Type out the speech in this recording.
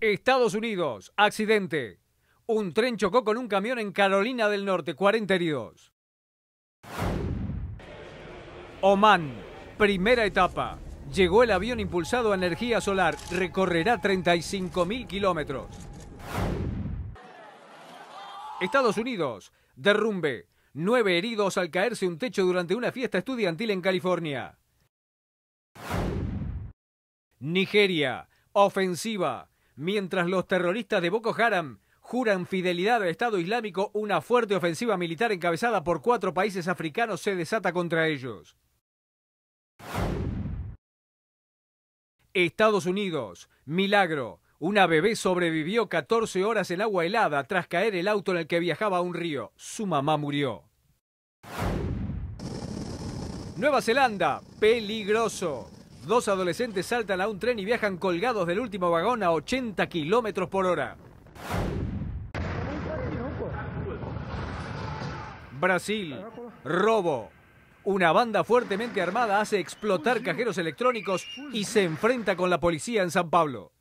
Estados Unidos, accidente. Un tren chocó con un camión en Carolina del Norte, 40 heridos. Oman, primera etapa. Llegó el avión impulsado a energía solar, recorrerá 35.000 kilómetros. Estados Unidos, derrumbe. Nueve heridos al caerse un techo durante una fiesta estudiantil en California. Nigeria, ofensiva. Mientras los terroristas de Boko Haram juran fidelidad al Estado Islámico, una fuerte ofensiva militar encabezada por cuatro países africanos se desata contra ellos. Estados Unidos, milagro. Una bebé sobrevivió 14 horas en agua helada tras caer el auto en el que viajaba a un río. Su mamá murió. Nueva Zelanda, peligroso. Dos adolescentes saltan a un tren y viajan colgados del último vagón a 80 kilómetros por hora. Brasil, robo. Una banda fuertemente armada hace explotar cajeros electrónicos y se enfrenta con la policía en San Pablo.